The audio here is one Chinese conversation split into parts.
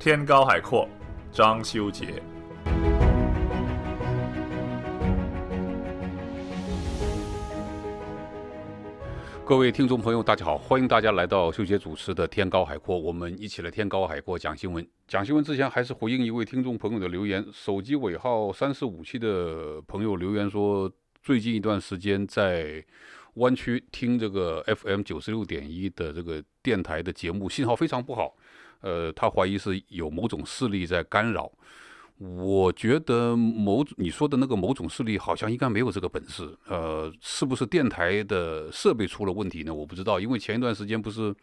天高海阔，张修杰。各位听众朋友，大家好，欢迎大家来到秀杰主持的《天高海阔》，我们一起来《天高海阔》讲新闻。讲新闻之前，还是回应一位听众朋友的留言：，手机尾号三四五七的朋友留言说，最近一段时间在湾区听这个 FM 九十六点一的这个电台的节目，信号非常不好。呃，他怀疑是有某种势力在干扰。我觉得某你说的那个某种势力，好像应该没有这个本事。呃，是不是电台的设备出了问题呢？我不知道，因为前一段时间不是。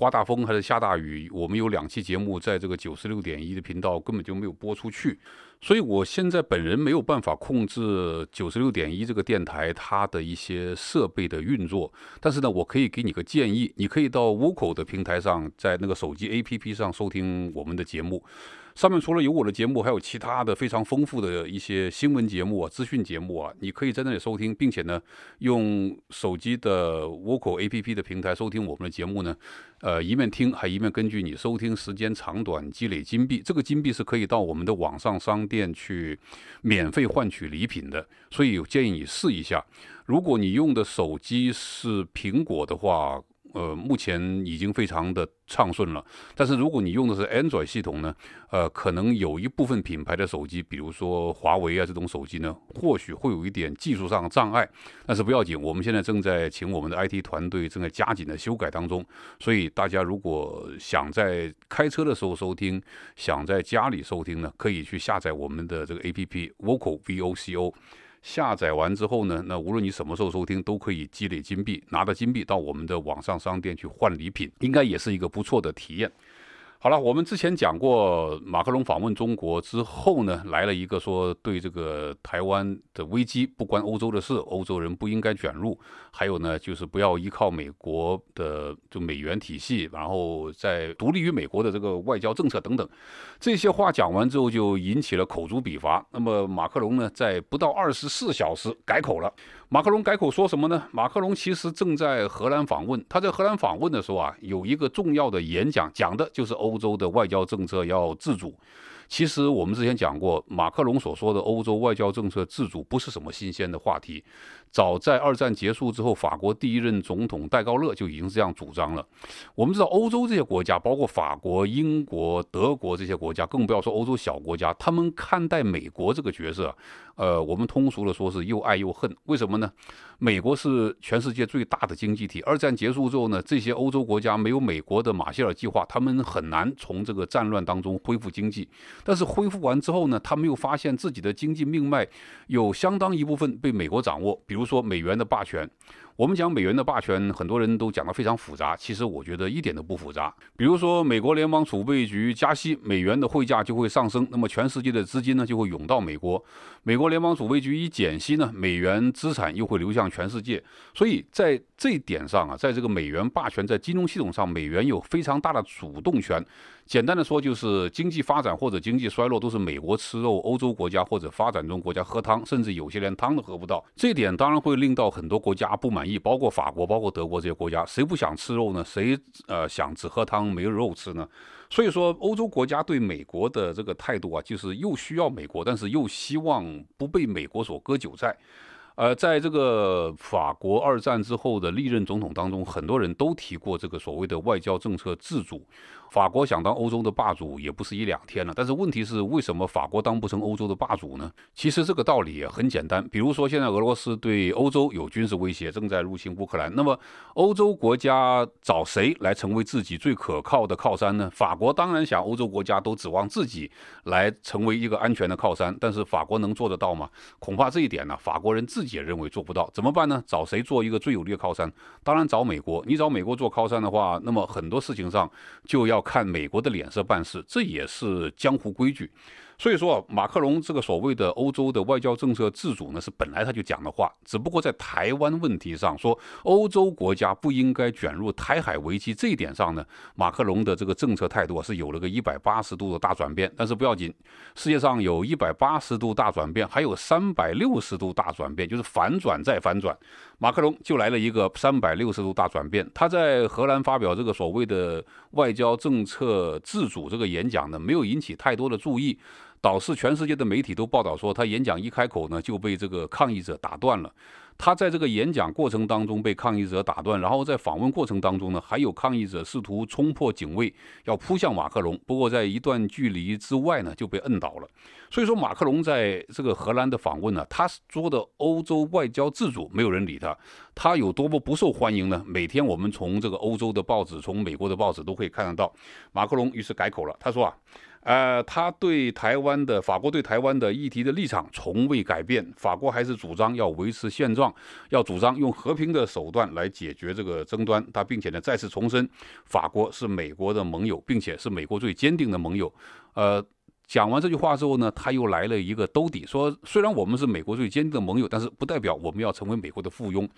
刮大风还是下大雨，我们有两期节目在这个九十六点一的频道根本就没有播出去，所以我现在本人没有办法控制九十六点一这个电台它的一些设备的运作。但是呢，我可以给你个建议，你可以到 Vocal 的平台上，在那个手机 APP 上收听我们的节目。上面除了有我的节目，还有其他的非常丰富的一些新闻节目啊、资讯节目啊，你可以在那里收听，并且呢，用手机的 Vocal A P P 的平台收听我们的节目呢，呃，一面听还一面根据你收听时间长短积累金币，这个金币是可以到我们的网上商店去免费换取礼品的，所以建议你试一下。如果你用的手机是苹果的话。呃，目前已经非常的畅顺了。但是如果你用的是 Android 系统呢，呃，可能有一部分品牌的手机，比如说华为啊这种手机呢，或许会有一点技术上的障碍。但是不要紧，我们现在正在请我们的 IT 团队正在加紧的修改当中。所以大家如果想在开车的时候收听，想在家里收听呢，可以去下载我们的这个 APP Vocal V O C O。下载完之后呢，那无论你什么时候收听，都可以积累金币，拿着金币到我们的网上商店去换礼品，应该也是一个不错的体验。好了，我们之前讲过，马克龙访问中国之后呢，来了一个说对这个台湾的危机不关欧洲的事，欧洲人不应该卷入，还有呢就是不要依靠美国的就美元体系，然后在独立于美国的这个外交政策等等，这些话讲完之后就引起了口诛笔伐。那么马克龙呢，在不到二十四小时改口了。马克龙改口说什么呢？马克龙其实正在荷兰访问，他在荷兰访问的时候啊，有一个重要的演讲，讲的就是欧洲的外交政策要自主。其实我们之前讲过，马克龙所说的欧洲外交政策自主不是什么新鲜的话题。早在二战结束之后，法国第一任总统戴高乐就已经这样主张了。我们知道，欧洲这些国家，包括法国、英国、德国这些国家，更不要说欧洲小国家，他们看待美国这个角色，呃，我们通俗的说是又爱又恨。为什么呢？美国是全世界最大的经济体。二战结束之后呢，这些欧洲国家没有美国的马歇尔计划，他们很难从这个战乱当中恢复经济。但是恢复完之后呢，他们又发现自己的经济命脉有相当一部分被美国掌握，比如。比如说美元的霸权，我们讲美元的霸权，很多人都讲得非常复杂，其实我觉得一点都不复杂。比如说美国联邦储备局加息，美元的汇价就会上升，那么全世界的资金呢就会涌到美国。美国联邦储备局一减息呢，美元资产又会流向全世界。所以在这一点上啊，在这个美元霸权在金融系统上，美元有非常大的主动权。简单的说，就是经济发展或者经济衰落，都是美国吃肉，欧洲国家或者发展中国家喝汤，甚至有些连汤都喝不到。这点当然会令到很多国家不满意，包括法国、包括德国这些国家，谁不想吃肉呢？谁呃想只喝汤没肉吃呢？所以说，欧洲国家对美国的这个态度啊，就是又需要美国，但是又希望不被美国所割韭菜。呃，在这个法国二战之后的历任总统当中，很多人都提过这个所谓的外交政策自主。法国想当欧洲的霸主也不是一两天了，但是问题是为什么法国当不成欧洲的霸主呢？其实这个道理也很简单，比如说现在俄罗斯对欧洲有军事威胁，正在入侵乌克兰，那么欧洲国家找谁来成为自己最可靠的靠山呢？法国当然想，欧洲国家都指望自己来成为一个安全的靠山，但是法国能做得到吗？恐怕这一点呢，法国人自己也认为做不到。怎么办呢？找谁做一个最有力的靠山？当然找美国。你找美国做靠山的话，那么很多事情上就要。看美国的脸色办事，这也是江湖规矩。所以说，马克龙这个所谓的欧洲的外交政策自主呢，是本来他就讲的话，只不过在台湾问题上说欧洲国家不应该卷入台海危机这一点上呢，马克龙的这个政策态度是有了个一百八十度的大转变。但是不要紧，世界上有一百八十度大转变，还有三百六十度大转变，就是反转再反转。马克龙就来了一个三百六十度大转变。他在荷兰发表这个所谓的外交政策自主这个演讲呢，没有引起太多的注意。导致全世界的媒体都报道说，他演讲一开口呢就被这个抗议者打断了。他在这个演讲过程当中被抗议者打断，然后在访问过程当中呢，还有抗议者试图冲破警卫要扑向马克龙，不过在一段距离之外呢就被摁倒了。所以说，马克龙在这个荷兰的访问呢，他说的欧洲外交自主，没有人理他。他有多么不受欢迎呢？每天我们从这个欧洲的报纸，从美国的报纸都可以看得到。马克龙于是改口了，他说啊。呃，他对台湾的法国对台湾的议题的立场从未改变，法国还是主张要维持现状，要主张用和平的手段来解决这个争端。他并且呢再次重申，法国是美国的盟友，并且是美国最坚定的盟友。呃。讲完这句话之后呢，他又来了一个兜底，说虽然我们是美国最坚定的盟友，但是不代表我们要成为美国的附庸。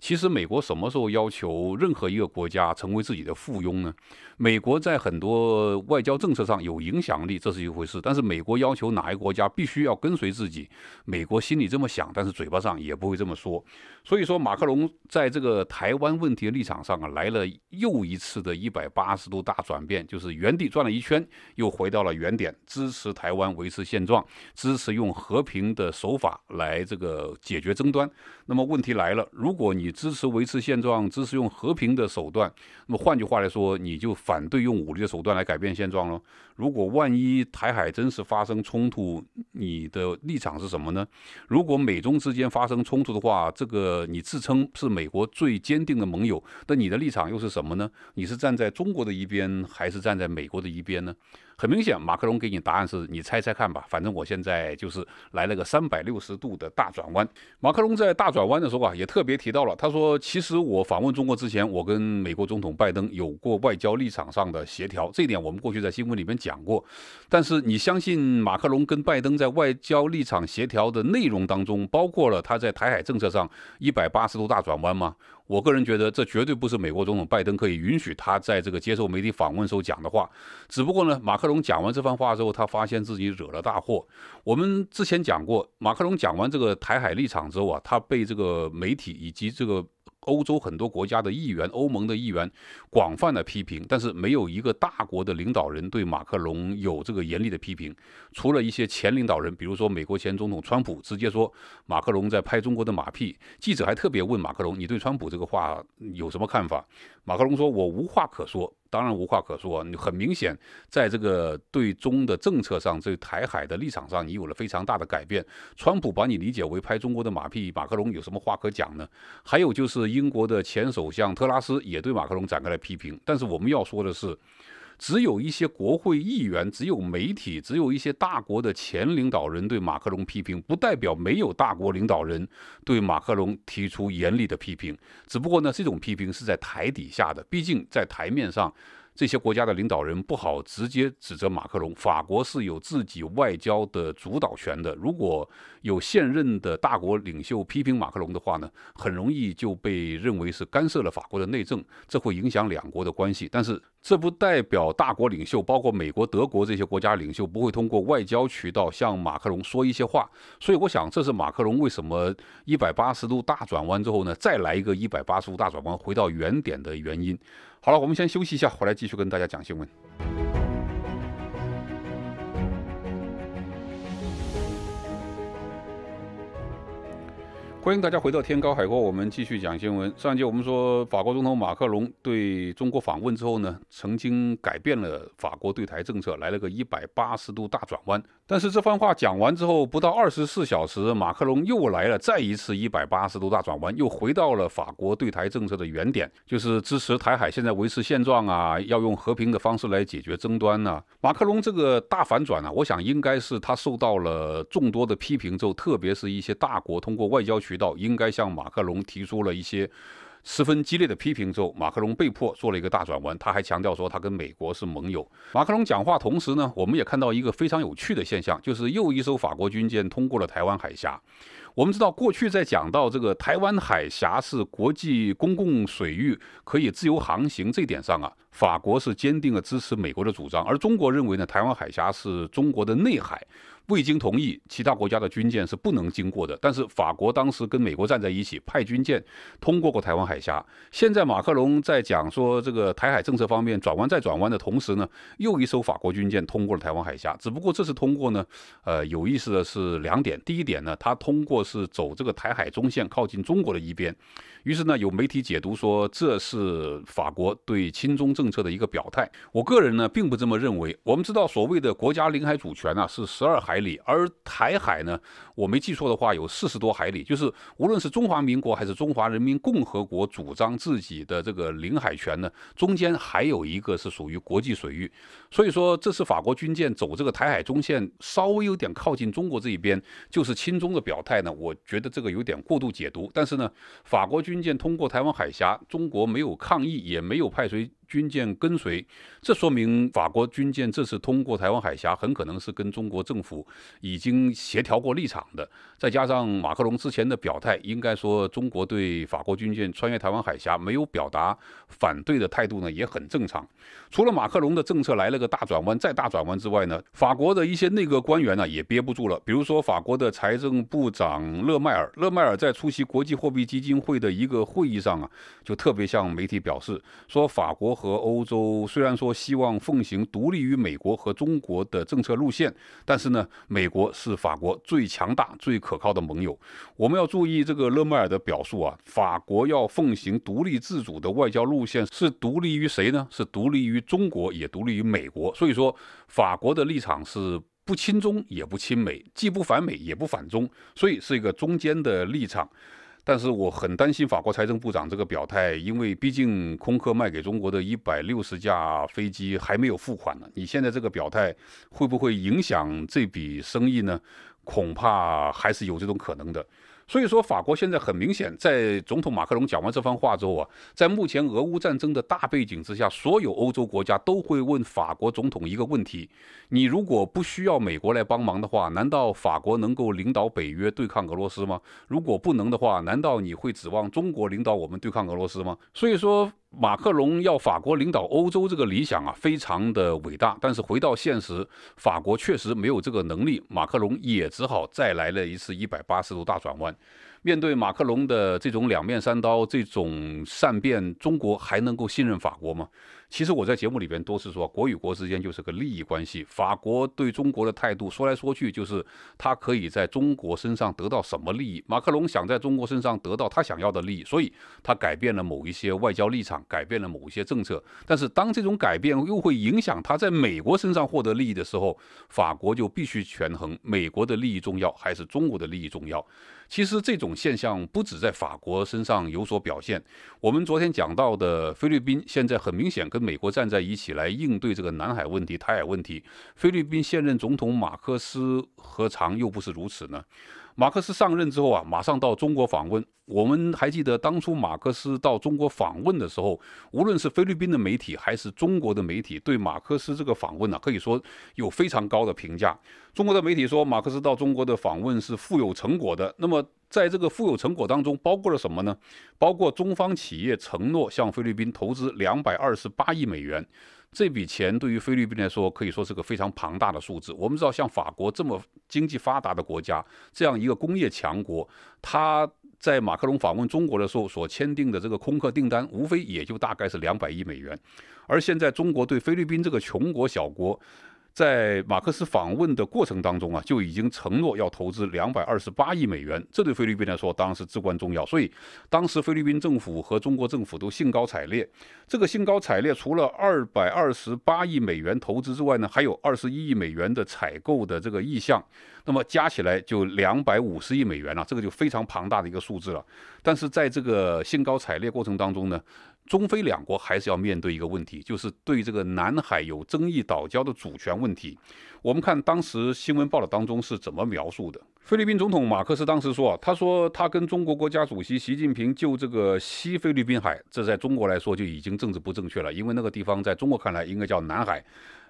其实美国什么时候要求任何一个国家成为自己的附庸呢？美国在很多外交政策上有影响力，这是一回事，但是美国要求哪一国家必须要跟随自己，美国心里这么想，但是嘴巴上也不会这么说。所以说，马克龙在这个台湾问题的立场上啊，来了又一次的一百八十度大转变，就是原地转了一圈，又回到了原点，支持。支持台湾维持现状，支持用和平的手法来这个解决争端。那么问题来了，如果你支持维持现状，支持用和平的手段，那么换句话来说，你就反对用武力的手段来改变现状喽？如果万一台海真是发生冲突，你的立场是什么呢？如果美中之间发生冲突的话，这个你自称是美国最坚定的盟友，那你的立场又是什么呢？你是站在中国的一边，还是站在美国的一边呢？很明显，马克龙给你答案是，你猜猜看吧。反正我现在就是来了个三百六十度的大转弯。马克龙在大转弯的时候啊，也特别提到了，他说，其实我访问中国之前，我跟美国总统拜登有过外交立场上的协调，这一点我们过去在新闻里面讲过。但是，你相信马克龙跟拜登在外交立场协调的内容当中，包括了他在台海政策上一百八十度大转弯吗？我个人觉得，这绝对不是美国总统拜登可以允许他在这个接受媒体访问时候讲的话。只不过呢，马克龙讲完这番话之后，他发现自己惹了大祸。我们之前讲过，马克龙讲完这个台海立场之后啊，他被这个媒体以及这个。欧洲很多国家的议员、欧盟的议员广泛的批评，但是没有一个大国的领导人对马克龙有这个严厉的批评，除了一些前领导人，比如说美国前总统川普直接说马克龙在拍中国的马屁。记者还特别问马克龙：“你对川普这个话有什么看法？”马克龙说：“我无话可说。”当然无话可说，你很明显在这个对中的政策上、这台海的立场上，你有了非常大的改变。川普把你理解为拍中国的马屁，马克龙有什么话可讲呢？还有就是英国的前首相特拉斯也对马克龙展开了批评。但是我们要说的是。只有一些国会议员，只有媒体，只有一些大国的前领导人对马克龙批评，不代表没有大国领导人对马克龙提出严厉的批评。只不过呢，这种批评是在台底下的，毕竟在台面上。这些国家的领导人不好直接指责马克龙，法国是有自己外交的主导权的。如果有现任的大国领袖批评马克龙的话呢，很容易就被认为是干涉了法国的内政，这会影响两国的关系。但是这不代表大国领袖，包括美国、德国这些国家领袖不会通过外交渠道向马克龙说一些话。所以我想，这是马克龙为什么一百八十度大转弯之后呢，再来一个一百八十度大转弯，回到原点的原因。好了，我们先休息一下，回来继续跟大家讲新闻。欢迎大家回到天高海阔，我们继续讲新闻。上一节我们说法国总统马克龙对中国访问之后呢，曾经改变了法国对台政策，来了个一百八十度大转弯。但是这番话讲完之后，不到二十四小时，马克龙又来了，再一次一百八十度大转弯，又回到了法国对台政策的原点，就是支持台海现在维持现状啊，要用和平的方式来解决争端呢。马克龙这个大反转呢，我想应该是他受到了众多的批评之后，特别是一些大国通过外交渠。渠道应该向马克龙提出了一些十分激烈的批评之后，马克龙被迫做了一个大转弯。他还强调说，他跟美国是盟友。马克龙讲话同时呢，我们也看到一个非常有趣的现象，就是又一艘法国军舰通过了台湾海峡。我们知道，过去在讲到这个台湾海峡是国际公共水域，可以自由航行这点上啊。法国是坚定了支持美国的主张，而中国认为呢，台湾海峡是中国的内海，未经同意，其他国家的军舰是不能经过的。但是法国当时跟美国站在一起，派军舰通过过台湾海峡。现在马克龙在讲说这个台海政策方面转弯再转弯的同时呢，又一艘法国军舰通过了台湾海峡。只不过这是通过呢，呃，有意思的是两点：第一点呢，它通过是走这个台海中线，靠近中国的一边。于是呢，有媒体解读说这是法国对亲中政。政策的一个表态，我个人呢并不这么认为。我们知道，所谓的国家领海主权呢是十二海里，而台海呢，我没记错的话有四十多海里。就是无论是中华民国还是中华人民共和国主张自己的这个领海权呢，中间还有一个是属于国际水域。所以说，这次法国军舰走这个台海中线，稍微有点靠近中国这一边，就是亲中的表态呢，我觉得这个有点过度解读。但是呢，法国军舰通过台湾海峡，中国没有抗议，也没有派谁。军舰跟随，这说明法国军舰这次通过台湾海峡，很可能是跟中国政府已经协调过立场的。再加上马克龙之前的表态，应该说中国对法国军舰穿越台湾海峡没有表达反对的态度呢，也很正常。除了马克龙的政策来了个大转弯，再大转弯之外呢，法国的一些内阁官员呢也憋不住了。比如说法国的财政部长勒迈尔，勒迈尔在出席国际货币基金会的一个会议上啊，就特别向媒体表示，说法国。和欧洲虽然说希望奉行独立于美国和中国的政策路线，但是呢，美国是法国最强大、最可靠的盟友。我们要注意这个勒梅尔的表述啊，法国要奉行独立自主的外交路线，是独立于谁呢？是独立于中国，也独立于美国。所以，说法国的立场是不亲中也不亲美，既不反美也不反中，所以是一个中间的立场。但是我很担心法国财政部长这个表态，因为毕竟空客卖给中国的一百六十架飞机还没有付款呢。你现在这个表态会不会影响这笔生意呢？恐怕还是有这种可能的。所以说法国现在很明显，在总统马克龙讲完这番话之后啊，在目前俄乌战争的大背景之下，所有欧洲国家都会问法国总统一个问题：你如果不需要美国来帮忙的话，难道法国能够领导北约对抗俄罗斯吗？如果不能的话，难道你会指望中国领导我们对抗俄罗斯吗？所以说。马克龙要法国领导欧洲这个理想啊，非常的伟大。但是回到现实，法国确实没有这个能力，马克龙也只好再来了一次一百八十度大转弯。面对马克龙的这种两面三刀、这种善变，中国还能够信任法国吗？其实我在节目里边多次说，国与国之间就是个利益关系。法国对中国的态度，说来说去就是他可以在中国身上得到什么利益。马克龙想在中国身上得到他想要的利益，所以他改变了某一些外交立场，改变了某一些政策。但是当这种改变又会影响他在美国身上获得利益的时候，法国就必须权衡美国的利益重要还是中国的利益重要。其实这种现象不止在法国身上有所表现。我们昨天讲到的菲律宾，现在很明显跟美国站在一起来应对这个南海问题、台海问题。菲律宾现任总统马克思何尝又不是如此呢？马克思上任之后啊，马上到中国访问。我们还记得当初马克思到中国访问的时候，无论是菲律宾的媒体还是中国的媒体，对马克思这个访问呢，可以说有非常高的评价。中国的媒体说，马克思到中国的访问是富有成果的。那么，在这个富有成果当中，包括了什么呢？包括中方企业承诺向菲律宾投资两百二十八亿美元。这笔钱对于菲律宾来说，可以说是个非常庞大的数字。我们知道，像法国这么经济发达的国家，这样一个工业强国，它。在马克龙访问中国的时候，所签订的这个空客订单，无非也就大概是两百亿美元。而现在，中国对菲律宾这个穷国小国。在马克思访问的过程当中啊，就已经承诺要投资两百二十八亿美元，这对菲律宾来说当然是至关重要。所以，当时菲律宾政府和中国政府都兴高采烈。这个兴高采烈，除了二百二十八亿美元投资之外呢，还有二十一亿美元的采购的这个意向，那么加起来就两百五十亿美元了，这个就非常庞大的一个数字了。但是在这个兴高采烈过程当中呢。中非两国还是要面对一个问题，就是对这个南海有争议岛礁的主权问题。我们看当时新闻报道当中是怎么描述的。菲律宾总统马克思当时说啊，他说他跟中国国家主席习近平就这个西菲律宾海，这在中国来说就已经政治不正确了，因为那个地方在中国看来应该叫南海，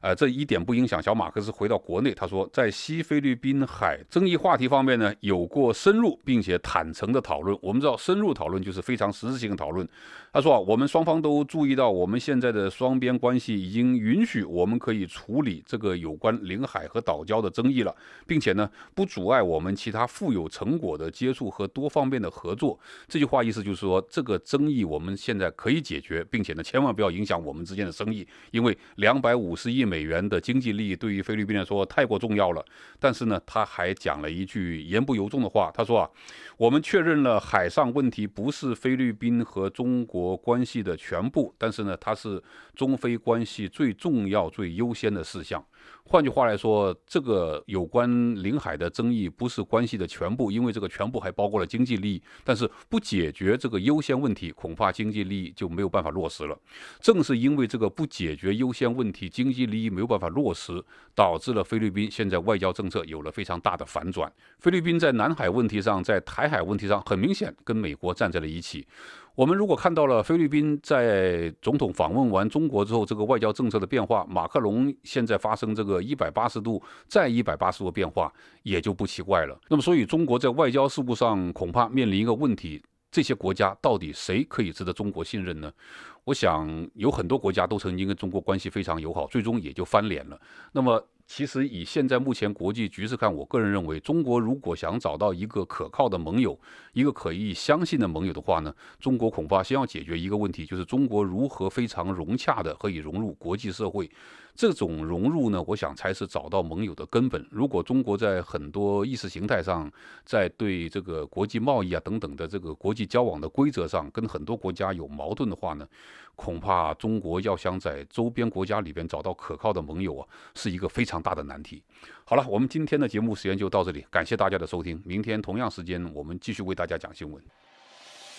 呃，这一点不影响小马克思回到国内。他说，在西菲律宾海争议话题方面呢，有过深入并且坦诚的讨论。我们知道，深入讨论就是非常实质性的讨论。他说啊，我们双方都注意到，我们现在的双边关系已经允许我们可以处理这个有关领海和岛礁的争议了，并且呢，不阻碍我。我们其他富有成果的接触和多方面的合作，这句话意思就是说，这个争议我们现在可以解决，并且呢，千万不要影响我们之间的生意，因为两百五十亿美元的经济利益对于菲律宾来说太过重要了。但是呢，他还讲了一句言不由衷的话，他说啊，我们确认了海上问题不是菲律宾和中国关系的全部，但是呢，它是中非关系最重要、最优先的事项。换句话来说，这个有关领海的争议不是关系的全部，因为这个全部还包括了经济利益。但是不解决这个优先问题，恐怕经济利益就没有办法落实了。正是因为这个不解决优先问题，经济利益没有办法落实，导致了菲律宾现在外交政策有了非常大的反转。菲律宾在南海问题上，在台海问题上，很明显跟美国站在了一起。我们如果看到了菲律宾在总统访问完中国之后，这个外交政策的变化，马克龙现在发生这个一百八十度再一百八十度变化，也就不奇怪了。那么，所以中国在外交事务上恐怕面临一个问题：这些国家到底谁可以值得中国信任呢？我想有很多国家都曾经跟中国关系非常友好，最终也就翻脸了。那么，其实以现在目前国际局势看，我个人认为，中国如果想找到一个可靠的盟友，一个可以相信的盟友的话呢，中国恐怕先要解决一个问题，就是中国如何非常融洽的可以融入国际社会。这种融入呢，我想才是找到盟友的根本。如果中国在很多意识形态上，在对这个国际贸易啊等等的这个国际交往的规则上，跟很多国家有矛盾的话呢？恐怕中国要想在周边国家里边找到可靠的盟友啊，是一个非常大的难题。好了，我们今天的节目时间就到这里，感谢大家的收听。明天同样时间，我们继续为大家讲新闻。